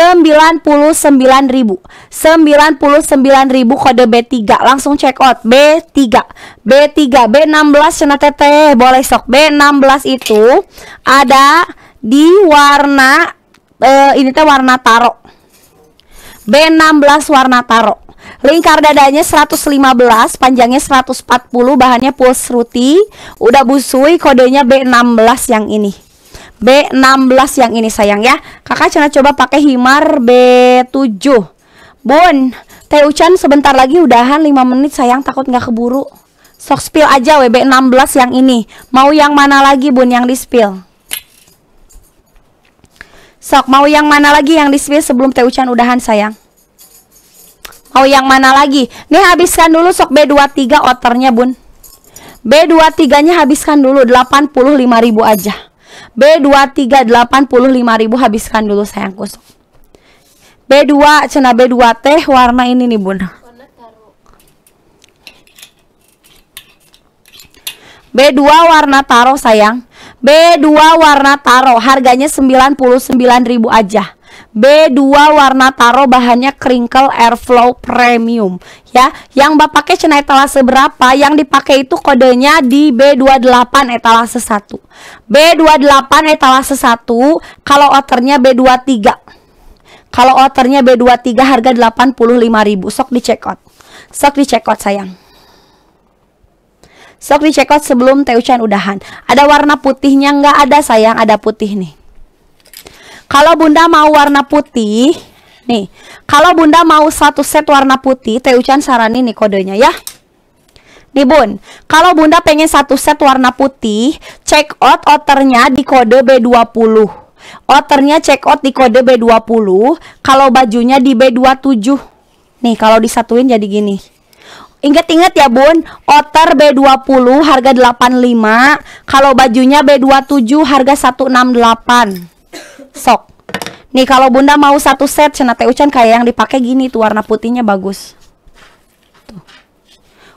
99.000 99.000 kode B3 langsung check out B3 B3 B16 cenah teteh boleh sok B16 itu ada di warna uh, ini teh warna taro B16 warna taro Lingkar dadanya 115, panjangnya 140, bahannya ruti, udah busui, kodenya B16 yang ini. B16 yang ini sayang ya Kakak Cana coba pakai himar B7 Bun Teh Ucan sebentar lagi udahan 5 menit sayang takut nggak keburu Sok spill aja WB16 yang ini Mau yang mana lagi bun yang di spill Sok mau yang mana lagi yang di spill sebelum Teh Ucan udahan sayang Mau yang mana lagi Nih habiskan dulu sok B23 oternya bun B23 nya habiskan dulu 85 ribu aja B2385.000 habiskan dulu sayangku. B2 cena B2 teh warna ini nih Bun. B2 warna taro sayang. B2 warna taro harganya 99.000 aja. B2 warna taro bahannya crinkle airflow premium ya. Yang Bapak pakai cenai etalase berapa? Yang dipakai itu kodenya di B28 etalase 1. B28 etalase 1 kalau outernya B23. Kalau outernya B23 harga 85.000. Sok di check out. Sok di check out sayang. Sok di check out sebelum Teuchan udahan. Ada warna putihnya nggak ada sayang, ada putih nih. Kalau Bunda mau warna putih, nih. Kalau Bunda mau satu set warna putih, Teh Ucan saranin nih kodenya ya. Nih bun, kalau bunda pengen satu set warna putih, check out outernya di kode B20. Outernya check out di kode B20, kalau bajunya di B27. Nih, kalau disatuin jadi gini. Ingat-ingat ya bun, outer B20 harga 85, kalau bajunya B27 harga 168. Sok. Nih kalau Bunda mau satu set cina teh Ucan kayak yang dipakai gini tuh warna putihnya bagus. Tuh.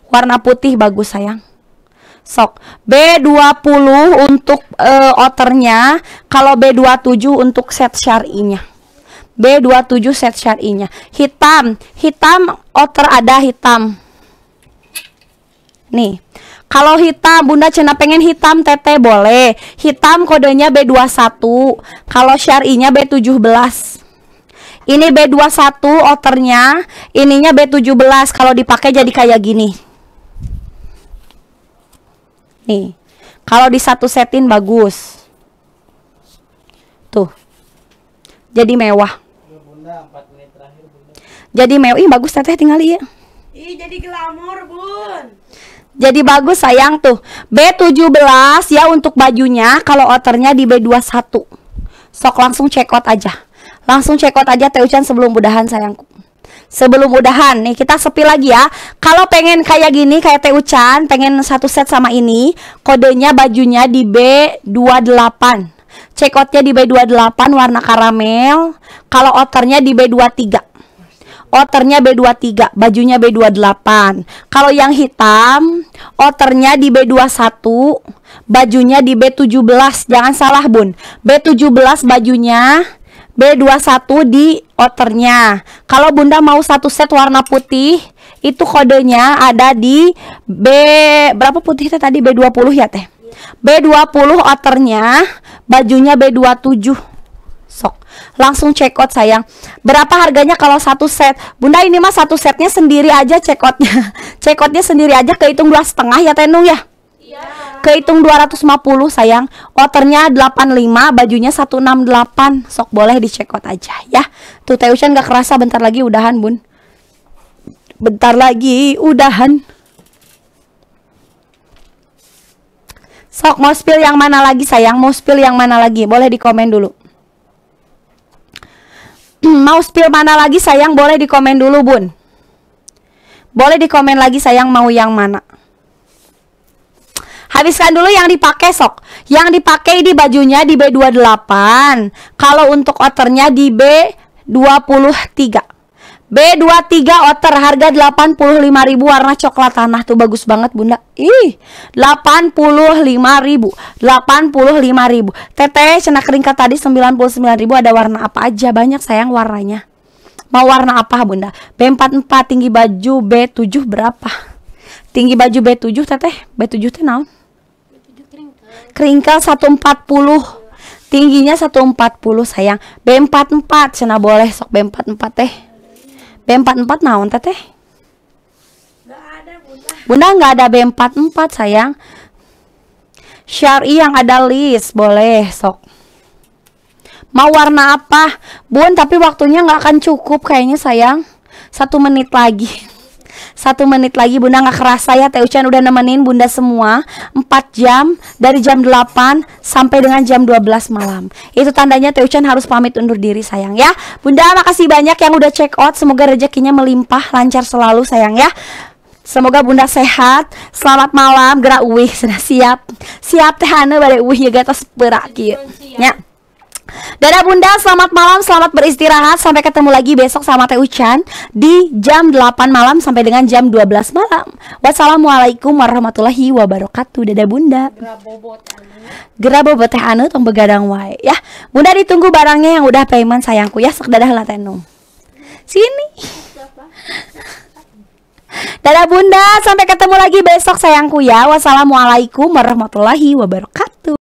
Warna putih bagus sayang. Sok. B20 untuk uh, outernya, kalau B27 untuk set syar'inya. B27 set syar'inya. Hitam, hitam outer ada hitam. Nih. Kalau hitam, Bunda Cena pengen hitam TT boleh. Hitam kodenya B21. Kalau syarinya B17. Ini B21 outernya, ininya B17 kalau dipakai jadi kayak gini. Nih. Kalau di satu setin bagus. Tuh. Jadi mewah. Jadi mewah. Ih, bagus Teteh tinggal iya. Ih, jadi glamor, Bun. Jadi bagus sayang tuh. B17 ya untuk bajunya kalau outernya di B21. Sok langsung check out aja. Langsung check out aja Teh Ucan sebelum mudahan sayangku. Sebelum mudahan nih kita sepi lagi ya. Kalau pengen kayak gini kayak Teh Ucan, pengen satu set sama ini, kodenya bajunya di B28. Check outnya di B28 warna karamel, kalau outernya di B23 outernya B23, bajunya B28. Kalau yang hitam, outernya di B21, bajunya di B17. Jangan salah, Bun. B17 bajunya B21 di outernya. Kalau Bunda mau satu set warna putih, itu kodenya ada di B berapa putih tadi B20 ya, Teh? B20 outernya, bajunya B27 sok langsung check out sayang berapa harganya kalau satu set bunda ini mah satu setnya sendiri aja check outnya check outnya sendiri aja kehitung dua setengah ya tenung ya iya. kehitung 250 sayang Waternya 85 Bajunya 168 Sok boleh di check out aja ya Tuh Teh gak kerasa bentar lagi udahan bun Bentar lagi udahan Sok mau spill yang mana lagi sayang Mau spill yang mana lagi Boleh di komen dulu mau spill mana lagi sayang boleh dikomen dulu bun boleh dikomen lagi sayang mau yang mana Habiskan dulu yang dipakai sok Yang dipakai di bajunya di B28 Kalau untuk outernya di B23 B23 otter harga 85.000 warna coklat tanah tuh bagus banget Bunda. Ih, 85.000. 85.000. Teteh cena keringkat tadi 99.000 ada warna apa aja? Banyak sayang warnanya. Mau warna apa Bunda? B44 tinggi baju B7 berapa? Tinggi baju B7 Teteh. B7 teh naon? keringkal 140. Tingginya 140 sayang. B44 cena boleh sok B44 teh. B44 naon teteh? Gak Bunda nggak ada B44 sayang. Syari yang ada list boleh sok. Mau warna apa? Bun tapi waktunya nggak akan cukup kayaknya sayang. Satu menit lagi. Satu menit lagi Bunda nggak kerasa ya Teh Ucan udah nemenin Bunda semua empat jam dari jam delapan sampai dengan jam dua belas malam Itu tandanya Teh Ucan harus pamit undur diri sayang ya Bunda makasih banyak yang udah check out Semoga rezekinya melimpah lancar selalu sayang ya Semoga bunda sehat Selamat malam gerak uih sudah siap Siap Teh tehana balik uih ya gata seberak ya Dada Bunda, selamat malam, selamat beristirahat Sampai ketemu lagi besok sama Teh Uchan Di jam 8 malam sampai dengan jam 12 malam Wassalamualaikum warahmatullahi wabarakatuh Dada Bunda Gerabobot Teh Anu Tong begadang wae Ya, Bunda ditunggu barangnya yang udah payment sayangku Ya, dadah lah tenung. Sini Dadah Bunda, sampai ketemu lagi besok sayangku ya Wassalamualaikum warahmatullahi wabarakatuh